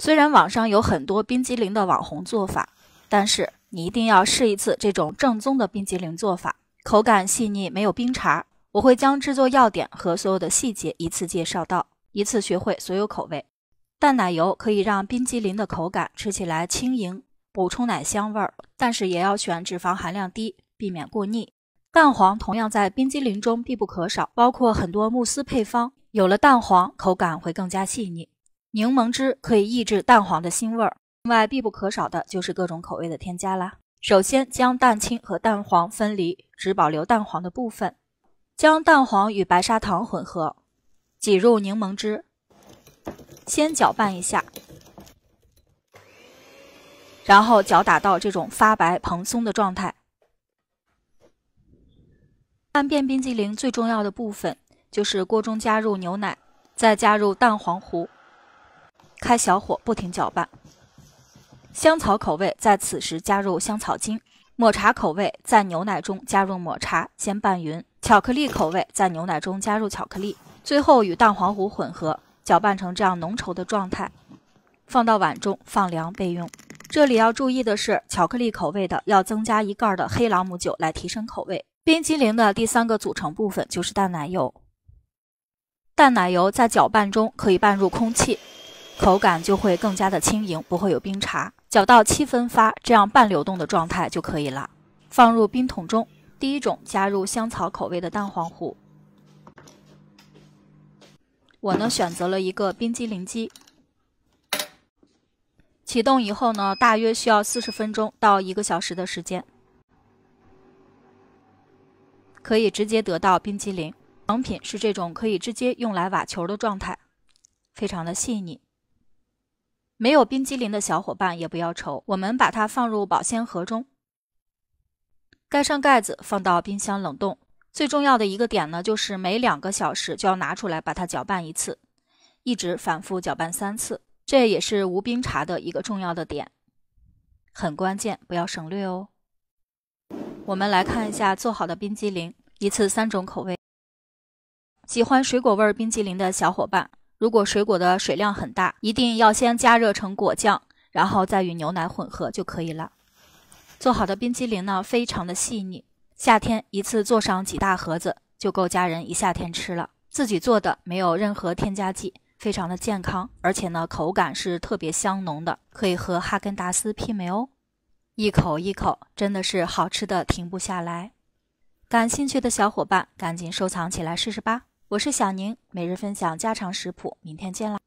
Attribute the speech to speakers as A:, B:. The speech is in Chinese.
A: 虽然网上有很多冰激凌的网红做法，但是你一定要试一次这种正宗的冰激凌做法，口感细腻，没有冰碴。我会将制作要点和所有的细节一次介绍到，一次学会所有口味。淡奶油可以让冰激凌的口感吃起来轻盈，补充奶香味儿，但是也要选脂肪含量低，避免过腻。蛋黄同样在冰激凌中必不可少，包括很多慕斯配方，有了蛋黄，口感会更加细腻。柠檬汁可以抑制蛋黄的腥味儿。另外必不可少的就是各种口味的添加啦。首先将蛋清和蛋黄分离，只保留蛋黄的部分。将蛋黄与白砂糖混合，挤入柠檬汁，先搅拌一下，然后搅打到这种发白蓬松的状态。半变冰激凌最重要的部分就是锅中加入牛奶，再加入蛋黄糊。开小火不停搅拌，香草口味在此时加入香草精，抹茶口味在牛奶中加入抹茶先拌匀，巧克力口味在牛奶中加入巧克力，最后与蛋黄糊混合搅拌成这样浓稠的状态，放到碗中放凉备用。这里要注意的是，巧克力口味的要增加一盖儿的黑朗姆酒来提升口味。冰激凌的第三个组成部分就是淡奶油，淡奶油在搅拌中可以拌入空气。口感就会更加的轻盈，不会有冰碴。搅到七分发这样半流动的状态就可以了。放入冰桶中。第一种加入香草口味的蛋黄糊，我呢选择了一个冰激凌机。启动以后呢，大约需要四十分钟到一个小时的时间，可以直接得到冰激凌。成品是这种可以直接用来挖球的状态，非常的细腻。没有冰激凌的小伙伴也不要愁，我们把它放入保鲜盒中，盖上盖子，放到冰箱冷冻。最重要的一个点呢，就是每两个小时就要拿出来把它搅拌一次，一直反复搅拌三次，这也是无冰茶的一个重要的点，很关键，不要省略哦。我们来看一下做好的冰激凌，一次三种口味。喜欢水果味儿冰激凌的小伙伴。如果水果的水量很大，一定要先加热成果酱，然后再与牛奶混合就可以了。做好的冰激凌呢，非常的细腻，夏天一次做上几大盒子，就够家人一夏天吃了。自己做的没有任何添加剂，非常的健康，而且呢，口感是特别香浓的，可以和哈根达斯媲美哦。一口一口，真的是好吃的停不下来。感兴趣的小伙伴，赶紧收藏起来试试吧。我是小宁，每日分享家常食谱，明天见啦。